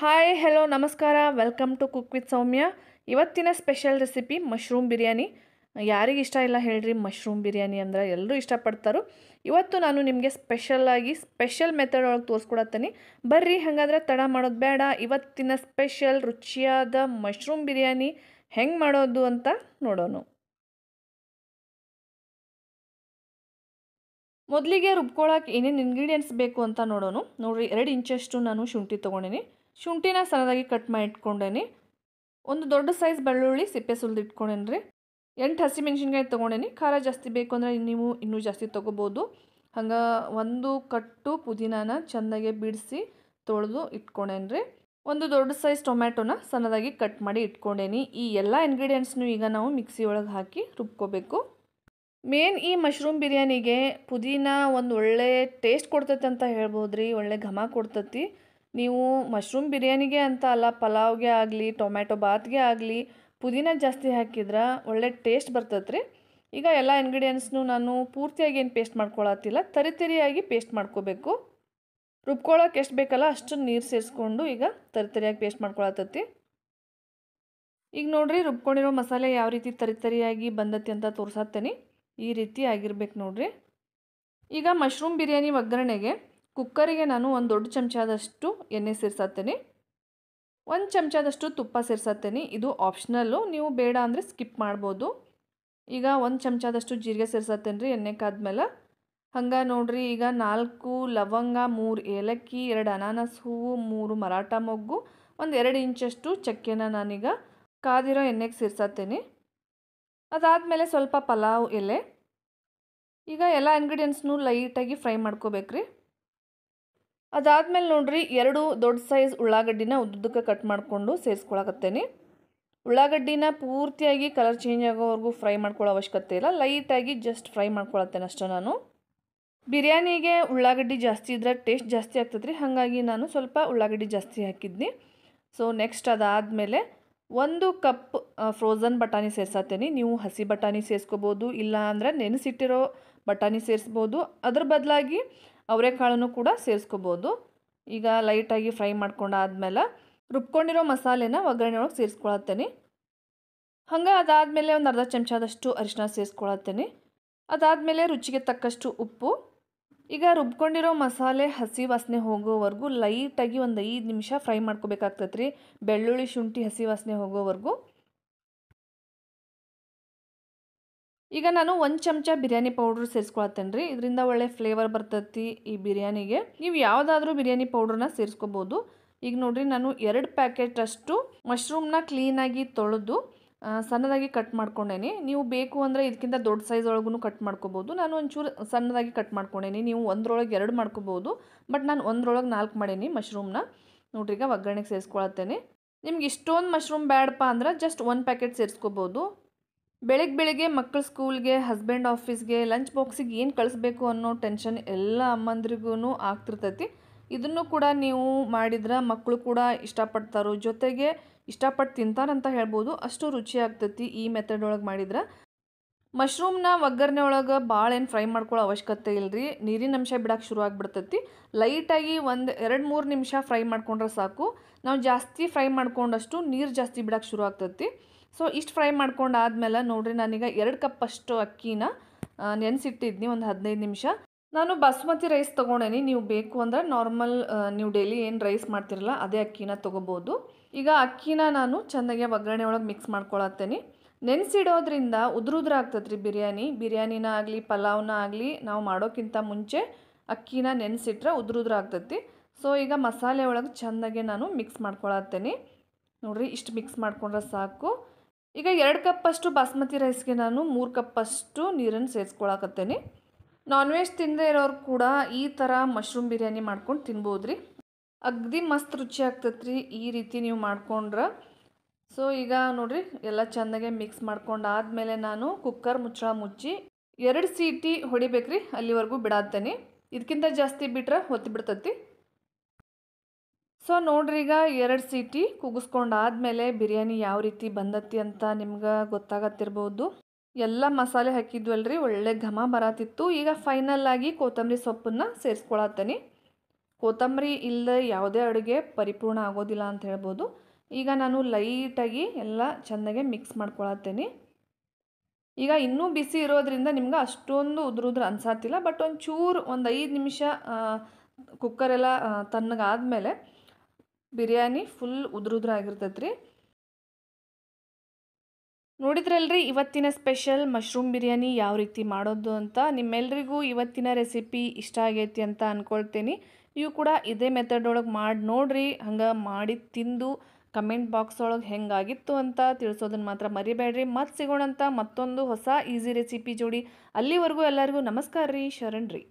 hi hello ನಮಸ್ಕಾರ welcome to cook with Soumya ಇವತ್ತಿನ special recipe mushroom biryani ಯಾರಿಗೆ ಇಷ್ಟ ಇಲ್ಲ ಹೇಳ್ರಿ ಮಶ್ರೂಮ್ ಬಿರಿಯಾನಿ ಅಂದ್ರೆ ಎಲ್ಲರೂ ಇಷ್ಟಪಡ್ತಾರೋ ಇವತ್ತು ನಾನು ನಿಮಗೆ ಸ್ಪೆಷಲಾಗಿ ಸ್ಪೆಷಲ್ ಮೆಥಡ್ ಒಳಗೆ ತೋರಿಸ್ಕೊಡತ್ತೀನಿ ಬರ್ರಿ ಹಾಗಾದ್ರೆ ತಡ ಮಾಡೋದು ಬೇಡ ಇವತ್ತಿನ ಸ್ಪೆಷಲ್ ರುಚಿಯಾದ ಮಶ್ರೂಮ್ ಬಿರಿಯಾನಿ ಹೆಂಗೆ ಮಾಡೋದು ಅಂತ ನೋಡೋಣ ಮೊದಲಿಗೆ ರುಬ್ಕೊಳಕ್ಕೆ ಏನೇನು ಇಂಗ್ರೀಡಿಯೆಂಟ್ಸ್ ಬೇಕು ಅಂತ ನೋಡೋಣ ನೋಡಿರಿ ಎರಡು ಇಂಚಷ್ಟು ನಾನು ಶುಂಠಿ ತೊಗೊಂಡಿನಿ ಶುಂಠಿನ ಸಣ್ಣದಾಗಿ ಕಟ್ ಮಾಡಿ ಇಟ್ಕೊಂಡೇನಿ ಒಂದು ದೊಡ್ಡ ಸೈಜ್ ಬೆಳ್ಳುಳ್ಳಿ ಸಿಪ್ಪೆ ಸುಲಿದು ಇಟ್ಕೊಂಡೇನಿ ರೀ ಎಂಟು ಹಸಿಮೆಣ್ಸಿನ್ಕಾಯಿ ತೊಗೊಂಡೇನಿ ಖಾರ ಜಾಸ್ತಿ ಬೇಕು ಅಂದರೆ ನೀವು ಇನ್ನೂ ಜಾಸ್ತಿ ತೊಗೋಬೋದು ಹಂಗೆ ಒಂದು ಕಟ್ಟು ಪುದೀನಾನ ಚೆಂದಾಗೆ ಬಿಡಿಸಿ ತೊಳೆದು ಇಟ್ಕೊಂಡೇನಿ ಒಂದು ದೊಡ್ಡ ಸೈಜ್ ಟೊಮ್ಯಾಟೋನ ಸಣ್ಣದಾಗಿ ಕಟ್ ಮಾಡಿ ಇಟ್ಕೊಂಡೇನಿ ಈ ಎಲ್ಲ ಇನ್ಗ್ರೀಡಿಯೆಂಟ್ಸ್ನು ಈಗ ನಾವು ಮಿಕ್ಸಿ ಒಳಗೆ ಹಾಕಿ ರುಬ್ಕೋಬೇಕು ಮೇನ್ ಈ ಮಶ್ರೂಮ್ ಬಿರಿಯಾನಿಗೆ ಪುದೀನ ಒಂದು ಒಳ್ಳೆ ಟೇಸ್ಟ್ ಕೊಡ್ತೈತೆ ಅಂತ ಹೇಳ್ಬೋದು ರೀ ಒಳ್ಳೆ ಘಮ ಕೊಡ್ತತಿ ನೀವು ಮಶ್ರೂಮ್ ಬಿರಿಯಾನಿಗೆ ಅಂತ ಅಲ್ಲ ಪಲಾವ್ಗೆ ಆಗಲಿ ಟೊಮ್ಯಾಟೊ ಬಾತ್ಗೆ ಆಗಲಿ ಪುದೀನ ಜಾಸ್ತಿ ಹಾಕಿದ್ರೆ ಒಳ್ಳೆ ಟೇಸ್ಟ್ ಬರ್ತದೆ ಈಗ ಎಲ್ಲ ಇಂಗ್ರೀಡಿಯೆಂಟ್ಸ್ನು ನಾನು ಪೂರ್ತಿಯಾಗಿ ಏನು ಪೇಸ್ಟ್ ಮಾಡ್ಕೊಳತ್ತಿಲ್ಲ ತರಿತರಿಯಾಗಿ ಪೇಸ್ಟ್ ಮಾಡ್ಕೋಬೇಕು ರುಬ್ಕೊಳಕ್ಕೆ ಎಷ್ಟು ಬೇಕಲ್ಲ ಅಷ್ಟು ನೀರು ಸೇರಿಸ್ಕೊಂಡು ಈಗ ತರಿತರಿಯಾಗಿ ಪೇಸ್ಟ್ ಮಾಡ್ಕೊಳತ್ತತಿ ಈಗ ನೋಡ್ರಿ ರುಬ್ಕೊಂಡಿರೋ ಮಸಾಲೆ ಯಾವ ರೀತಿ ತರಿತರಿಯಾಗಿ ಬಂದತಿ ಅಂತ ತೋರ್ಸತ್ತೀನಿ ಈ ರೀತಿ ಆಗಿರ್ಬೇಕು ನೋಡ್ರಿ ಈಗ ಮಶ್ರೂಮ್ ಬಿರಿಯಾನಿ ಒಗ್ಗರಣೆಗೆ ಕುಕ್ಕರಿಗೆ ನಾನು ಒಂದು ದೊಡ್ಡ ಚಮಚದಷ್ಟು ಎಣ್ಣೆ ಸೇರ್ಸತ್ತೇನೆ ಒಂದು ಚಮಚದಷ್ಟು ತುಪ್ಪ ಸೇರ್ಸತ್ತೇನೆ ಇದು ಆಪ್ಷನಲ್ಲು ನೀವು ಬೇಡ ಅಂದರೆ ಸ್ಕಿಪ್ ಮಾಡ್ಬೋದು ಈಗ ಒಂದು ಚಮಚದಷ್ಟು ಜೀರಿಗೆ ಸೇರ್ಸತ್ತೇನೆ ರೀ ಎಣ್ಣೆ ಕಾದ್ಮೇಲೆ ಹಂಗೆ ನೋಡ್ರಿ ಈಗ ನಾಲ್ಕು ಲವಂಗ ಮೂರು ಏಲಕ್ಕಿ ಎರಡು ಅನಾನಸ್ ಹೂವು ಮೂರು ಮರಾಠ ಮೊಗ್ಗು ಒಂದು ಎರಡು ಇಂಚಷ್ಟು ಚಕ್ಕೆನ ನಾನೀಗ ಕಾದಿರೋ ಎಣ್ಣೆಗೆ ಸೇರ್ಸತ್ತೇನೆ ಅದಾದಮೇಲೆ ಸ್ವಲ್ಪ ಪಲಾವ್ ಎಲೆ ಈಗ ಎಲ್ಲ ಇಂಗ್ರೀಡಿಯೆಂಟ್ಸ್ನು ಲೈಟಾಗಿ ಫ್ರೈ ರೀ ಅದಾದಮೇಲೆ ನೋಡ್ರಿ ಎರಡು ದೊಡ್ಡ ಸೈಜ್ ಉಳ್ಳಾಗಡ್ಡಿನ ಉದ್ದಕ್ಕೆ ಕಟ್ ಮಾಡಿಕೊಂಡು ಸೇರಿಸ್ಕೊಳಕತ್ತೇನೆ ಉಳ್ಳಾಗಡ್ಡಿನ ಪೂರ್ತಿಯಾಗಿ ಕಲರ್ ಚೇಂಜ್ ಆಗೋವರೆಗೂ ಫ್ರೈ ಮಾಡ್ಕೊಳ್ಳೋ ಅವಶ್ಯಕತೆ ಇಲ್ಲ ಲೈಟಾಗಿ ಜಸ್ಟ್ ಫ್ರೈ ಮಾಡ್ಕೊಳತ್ತೇನೆ ಅಷ್ಟೇ ನಾನು ಬಿರಿಯಾನಿಗೆ ಉಳ್ಳಾಗಡ್ಡಿ ಜಾಸ್ತಿ ಇದ್ರೆ ಟೇಸ್ಟ್ ಜಾಸ್ತಿ ಆಗ್ತದೆ ರೀ ಹಾಗಾಗಿ ನಾನು ಸ್ವಲ್ಪ ಉಳ್ಳಾಗಡ್ಡಿ ಜಾಸ್ತಿ ಹಾಕಿದ್ನಿ ಸೊ ನೆಕ್ಸ್ಟ್ ಅದಾದಮೇಲೆ ಒಂದು ಕಪ್ ಫ್ರೋಝನ್ ಬಟಾಣಿ ಸೇರ್ಸತ್ತೇನೆ ನೀವು ಹಸಿ ಬಟಾಣಿ ಸೇರಿಸ್ಕೋಬೋದು ಇಲ್ಲ ಅಂದರೆ ನೆನೆಸಿಟ್ಟಿರೋ ಬಟಾಣಿ ಸೇರಿಸ್ಬೋದು ಅದ್ರ ಬದಲಾಗಿ ಅವರೆಕಾಳನ್ನು ಕೂಡ ಸೇರಿಸ್ಕೋಬೋದು ಈಗ ಲೈಟಾಗಿ ಫ್ರೈ ಮಾಡ್ಕೊಂಡಾದ್ಮೇಲೆ ರುಬ್ಕೊಂಡಿರೋ ಮಸಾಲೆನ ಒಗ್ಗರಣೆ ಒಳಗೆ ಸೇರಿಸ್ಕೊಳತ್ತೇನೆ ಹಂಗೆ ಅದಾದಮೇಲೆ ಒಂದು ಅರ್ಧ ಚಮಚದಷ್ಟು ಅರಿಶಿನ ಸೇರಿಸ್ಕೊಳತ್ತೇನೆ ಅದಾದಮೇಲೆ ರುಚಿಗೆ ತಕ್ಕಷ್ಟು ಉಪ್ಪು ಈಗ ರುಬ್ಕೊಂಡಿರೋ ಮಸಾಲೆ ಹಸಿ ವಾಸನೆ ಹೋಗೋವರೆಗೂ ಲೈಟಾಗಿ ಒಂದು ಐದು ನಿಮಿಷ ಫ್ರೈ ಮಾಡ್ಕೋಬೇಕಾಗ್ತೈತೆ ರೀ ಬೆಳ್ಳುಳ್ಳಿ ಶುಂಠಿ ಹಸಿ ವಾಸನೆ ಹೋಗೋವರೆಗೂ ಈಗ ನಾನು ಒಂದು ಚಮಚ ಬಿರಿಯಾನಿ ಪೌಡ್ರ್ ಸೇರಿಸ್ಕೊಳತ್ತೇನೆ ರೀ ಇದರಿಂದ ಒಳ್ಳೆ ಫ್ಲೇವರ್ ಬರ್ತೈತಿ ಈ ಬಿರಿಯಾನಿಗೆ ನೀವು ಯಾವುದಾದ್ರೂ ಬಿರಿಯಾನಿ ಪೌಡ್ರನ್ನ ಸೇರಿಸ್ಕೋಬೋದು ಈಗ ನೋಡಿರಿ ನಾನು ಎರಡು ಪ್ಯಾಕೆಟ್ ಅಷ್ಟು ಮಶ್ರೂಮ್ನ ಕ್ಲೀನಾಗಿ ತೊಳೆದು ಸಣ್ಣದಾಗಿ ಕಟ್ ಮಾಡ್ಕೊಂಡೇನಿ ನೀವು ಬೇಕು ಅಂದರೆ ಇದಕ್ಕಿಂತ ದೊಡ್ಡ ಸೈಜ್ ಒಳಗೂ ಕಟ್ ಮಾಡ್ಕೋಬೋದು ನಾನು ಒಂಚೂರು ಸಣ್ಣದಾಗಿ ಕಟ್ ಮಾಡ್ಕೊಂಡೇನಿ ನೀವು ಒಂದರೊಳಗೆ ಎರಡು ಮಾಡ್ಕೋಬೋದು ಬಟ್ ನಾನು ಒಂದರೊಳಗೆ ನಾಲ್ಕು ಮಾಡೇನಿ ಮಶ್ರೂಮ್ನ ನೋಡ್ರಿ ಈಗ ಒಗ್ಗರಣೆಗೆ ಸೇರಿಸ್ಕೊಳತ್ತೇನೆ ನಿಮ್ಗೆ ಇಷ್ಟೊಂದು ಮಶ್ರೂಮ್ ಬ್ಯಾಡಪ್ಪ ಅಂದ್ರೆ ಜಸ್ಟ್ ಒಂದು ಪ್ಯಾಕೆಟ್ ಸೇರಿಸ್ಕೋಬೋದು ಬೆಳಗ್ಗೆ ಬೆಳಗ್ಗೆ ಮಕ್ಕಳು ಸ್ಕೂಲ್ಗೆ ಹಸ್ಬೆಂಡ್ ಆಫೀಸ್ಗೆ ಲಂಚ್ ಬಾಕ್ಸಿಗೆ ಏನು ಕಳಿಸ್ಬೇಕು ಅನ್ನೋ ಟೆನ್ಷನ್ ಎಲ್ಲ ಅಮ್ಮಂದ್ರಿಗೂ ಆಗ್ತಿರ್ತೈತಿ ಇದನ್ನು ಕೂಡ ನೀವು ಮಾಡಿದ್ರೆ ಮಕ್ಕಳು ಕೂಡ ಇಷ್ಟಪಡ್ತಾರೋ ಜೊತೆಗೆ ಇಷ್ಟಪಟ್ಟು ತಿಂತಾರಂತ ಹೇಳ್ಬೋದು ಅಷ್ಟು ರುಚಿ ಆಗ್ತೈತಿ ಈ ಮೆಥಡ್ ಒಳಗೆ ಮಾಡಿದ್ರೆ ಮಶ್ರೂಮ್ನ ಒಗ್ಗರಣೆ ಒಳಗೆ ಭಾಳ ಏನು ಫ್ರೈ ಮಾಡ್ಕೊಳ್ಳೋ ಅವಶ್ಯಕತೆ ಇಲ್ಲರಿ ನೀರಿನ ಅಂಶ ಬಿಡೋಕೆ ಶುರು ಆಗಿಬಿಡ್ತೈತಿ ಲೈಟಾಗಿ ಒಂದು ಎರಡು ಮೂರು ನಿಮಿಷ ಫ್ರೈ ಮಾಡ್ಕೊಂಡ್ರೆ ಸಾಕು ನಾವು ಜಾಸ್ತಿ ಫ್ರೈ ಮಾಡ್ಕೊಂಡಷ್ಟು ನೀರು ಜಾಸ್ತಿ ಬಿಡೋಕೆ ಶುರು ಆಗ್ತೈತಿ ಸೊ ಇಷ್ಟು ಫ್ರೈ ಮಾಡ್ಕೊಂಡಾದ್ಮೇಲೆ ನೋಡಿರಿ ನಾನೀಗ ಎರಡು ಕಪ್ಪಷ್ಟು ಅಕ್ಕಿನ ನೆನೆಸಿಟ್ಟಿದ್ನಿ ಒಂದು ಹದಿನೈದು ನಿಮಿಷ ನಾನು ಬಾಸ್ಮತಿ ರೈಸ್ ತೊಗೊಂಡೇನಿ ನೀವು ಬೇಕು ಅಂದರೆ ನಾರ್ಮಲ್ ನೀವು ಡೈಲಿ ಏನು ರೈಸ್ ಮಾಡ್ತಿರಲ್ಲ ಅದೇ ಅಕ್ಕಿನ ತೊಗೋಬೋದು ಈಗ ಅಕ್ಕಿನ ನಾನು ಚೆನ್ನಾಗಿ ಒಗ್ಗರಣೆ ಒಳಗೆ ಮಿಕ್ಸ್ ಮಾಡ್ಕೊಳತ್ತೇನೆ ನೆನೆಸಿಡೋದ್ರಿಂದ ಉದುರುದ್ರ ಆಗ್ತದೆ ಬಿರಿಯಾನಿ ಬಿರಿಯಾನಿನ ಆಗಲಿ ಪಲಾವ್ನ ಆಗಲಿ ನಾವು ಮಾಡೋಕ್ಕಿಂತ ಮುಂಚೆ ಅಕ್ಕಿನ ನೆನೆಸಿಟ್ರೆ ಉದುರುದ್ರ ಆಗ್ತತಿ ಸೊ ಈಗ ಮಸಾಲೆ ಒಳಗೆ ಚೆಂದಾಗೆ ನಾನು ಮಿಕ್ಸ್ ಮಾಡ್ಕೊಳತ್ತೇನೆ ನೋಡಿರಿ ಇಷ್ಟು ಮಿಕ್ಸ್ ಮಾಡ್ಕೊಂಡ್ರೆ ಸಾಕು ಈಗ ಎರಡು ಕಪ್ಪಷ್ಟು ಬಾಸ್ಮತಿ ರೈಸ್ಗೆ ನಾನು ಮೂರು ಕಪ್ಪಷ್ಟು ನೀರನ್ನು ಸೇರಿಸ್ಕೊಳಕತ್ತೇನೆ ನಾನ್ ವೆಜ್ ತಿಂದೇ ಇರೋರು ಕೂಡ ಈ ಥರ ಮಶ್ರೂಮ್ ಬಿರಿಯಾನಿ ಮಾಡ್ಕೊಂಡು ತಿನ್ಬೋದು ರೀ ಅಗ್ದಿ ಮಸ್ತ್ ರುಚಿ ಆಗ್ತೈತೆ ಈ ರೀತಿ ನೀವು ಮಾಡ್ಕೊಂಡ್ರೆ ಸೊ ಈಗ ನೋಡಿರಿ ಎಲ್ಲ ಚೆಂದಾಗೆ ಮಿಕ್ಸ್ ಮಾಡ್ಕೊಂಡು ನಾನು ಕುಕ್ಕರ್ ಮುಚ್ಚಳ ಮುಚ್ಚಿ ಎರಡು ಸೀಟಿ ಹೊಡಿಬೇಕ್ರಿ ಅಲ್ಲಿವರೆಗೂ ಬಿಡಾತೇನೆ ಇದಕ್ಕಿಂತ ಜಾಸ್ತಿ ಬಿಟ್ರೆ ಹೊತ್ತು ಬಿಡ್ತತಿ ಸೊ ನೋಡ್ರಿ ಈಗ ಎರಡು ಸೀಟಿ ಕುಗಿಸ್ಕೊಂಡಾದಮೇಲೆ ಬಿರಿಯಾನಿ ಯಾವ ರೀತಿ ಬಂದತ್ತಿ ಅಂತ ನಿಮ್ಗೆ ಗೊತ್ತಾಗತ್ತಿರ್ಬೋದು ಎಲ್ಲ ಮಸಾಲೆ ಹಾಕಿದ್ವಲ್ರಿ ಒಳ್ಳೆ ಘಮ ಬರತ್ತಿತ್ತು ಈಗ ಫೈನಲ್ ಆಗಿ ಕೊತ್ತಂಬರಿ ಸೊಪ್ಪನ್ನು ಸೇರಿಸ್ಕೊಳತ್ತೀನಿ ಕೊತ್ತಂಬರಿ ಇಲ್ಲದೆ ಯಾವುದೇ ಅಡುಗೆ ಪರಿಪೂರ್ಣ ಆಗೋದಿಲ್ಲ ಅಂತ ಹೇಳ್ಬೋದು ಈಗ ನಾನು ಲೈಟಾಗಿ ಎಲ್ಲ ಚೆನ್ನಾಗೆ ಮಿಕ್ಸ್ ಮಾಡ್ಕೊಳತ್ತೀನಿ ಈಗ ಇನ್ನೂ ಬಿಸಿ ಇರೋದ್ರಿಂದ ನಿಮ್ಗೆ ಅಷ್ಟೊಂದು ಉದುರುದ್ರೆ ಅನ್ಸಾತಿಲ್ಲ ಬಟ್ ಒಂದು ಚೂರು ಒಂದು ಐದು ನಿಮಿಷ ಕುಕ್ಕರೆಲ್ಲ ಮೇಲೆ ಬಿರಿಯಾನಿ ಫುಲ್ ಉದ್ರ ಆಗಿರ್ತೈತೆ ನೋಡಿದ್ರಲ್ರಿ ಇವತ್ತಿನ ಸ್ಪೆಷಲ್ ಮಶ್ರೂಮ್ ಬಿರಿಯಾನಿ ಯಾವ ರೀತಿ ಮಾಡೋದು ಅಂತ ನಿಮ್ಮೆಲ್ರಿಗೂ ಇವತ್ತಿನ ರೆಸಿಪಿ ಇಷ್ಟ ಆಗೈತಿ ಅಂತ ಅಂದ್ಕೊಳ್ತೀನಿ ನೀವು ಕೂಡ ಇದೇ ಮೆಥಡ್ ಒಳಗೆ ಮಾಡಿ ನೋಡಿರಿ ಹಂಗೆ ಮಾಡಿ ತಿಂದು ಕಮೆಂಟ್ ಬಾಕ್ಸ್ ಒಳಗೆ ಹೆಂಗಾಗಿತ್ತು ಅಂತ ತಿಳಿಸೋದನ್ನು ಮಾತ್ರ ಮರಿಬೇಡ್ರಿ ಮತ್ತೆ ಸಿಗೋಣಂಥ ಮತ್ತೊಂದು ಹೊಸ ಈಸಿ ರೆಸಿಪಿ ಜೋಡಿ ಅಲ್ಲಿವರೆಗೂ ಎಲ್ಲರಿಗೂ ನಮಸ್ಕಾರ ರೀ ಶರಣ್ರಿ